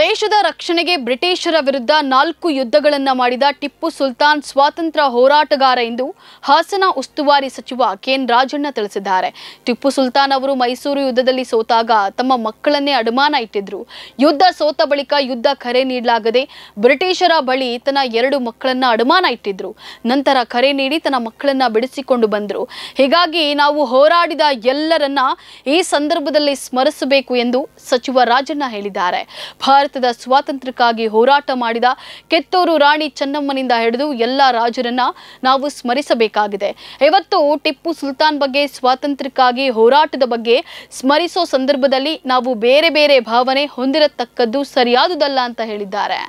ದೇಶದ ರಕ್ಷಣೆಗೆ ಬ್ರಿಟಿಷರ ವಿರುದ್ಧ ನಾಲ್ಕು ಯುದ್ಧಗಳನ್ನು ಮಾಡಿದ ಟಿಪ್ಪು ಸುಲ್ತಾನ್ ಸ್ವಾತಂತ್ರ್ಯ ಹೋರಾಟಗಾರ ಎಂದು ಹಾಸನ ಉಸ್ತುವಾರಿ ಸಚಿವ ಕೆಎನ್ ರಾಜಣ್ಣ ತಿಳಿಸಿದ್ದಾರೆ ಟಿಪ್ಪು ಸುಲ್ತಾನ್ ಅವರು ಮೈಸೂರು ಯುದ್ಧದಲ್ಲಿ ಸೋತಾಗ ತಮ್ಮ ಮಕ್ಕಳನ್ನೇ ಅಡಮಾನ ಇಟ್ಟಿದ್ರು ಯುದ್ಧ ಸೋತ ಬಳಿಕ ಯುದ್ಧ ಕರೆ ನೀಡಲಾಗದೆ ಬ್ರಿಟಿಷರ ಬಳಿ ತನ್ನ ಎರಡು ಮಕ್ಕಳನ್ನ ಅಡಮಾನ ಇಟ್ಟಿದ್ರು ನಂತರ ಕರೆ ನೀಡಿ ತನ್ನ ಮಕ್ಕಳನ್ನ ಬಿಡಿಸಿಕೊಂಡು ಬಂದರು ಹೀಗಾಗಿ ನಾವು ಹೋರಾಡಿದ ಎಲ್ಲರನ್ನ ಈ ಸಂದರ್ಭದಲ್ಲಿ ಸ್ಮರಿಸಬೇಕು ಎಂದು ಸಚಿವ ರಾಜಣ್ಣ ಹೇಳಿದ್ದಾರೆ ಭಾರತದ ಸ್ವಾತಂತ್ರ್ಯಕ್ಕಾಗಿ ಹೋರಾಟ ಮಾಡಿದ ಕೆತ್ತೂರು ರಾಣಿ ಚೆನ್ನಮ್ಮನಿಂದ ಹಿಡಿದು ಎಲ್ಲ ರಾಜರನ್ನ ನಾವು ಸ್ಮರಿಸಬೇಕಾಗಿದೆ ಇವತ್ತು ಟಿಪ್ಪು ಸುಲ್ತಾನ್ ಬಗ್ಗೆ ಸ್ವಾತಂತ್ರ್ಯಕ್ಕಾಗಿ ಹೋರಾಟದ ಬಗ್ಗೆ ಸ್ಮರಿಸೋ ಸಂದರ್ಭದಲ್ಲಿ ನಾವು ಬೇರೆ ಬೇರೆ ಭಾವನೆ ಹೊಂದಿರತಕ್ಕದ್ದು ಸರಿಯಾದುದಲ್ಲ ಅಂತ ಹೇಳಿದ್ದಾರೆ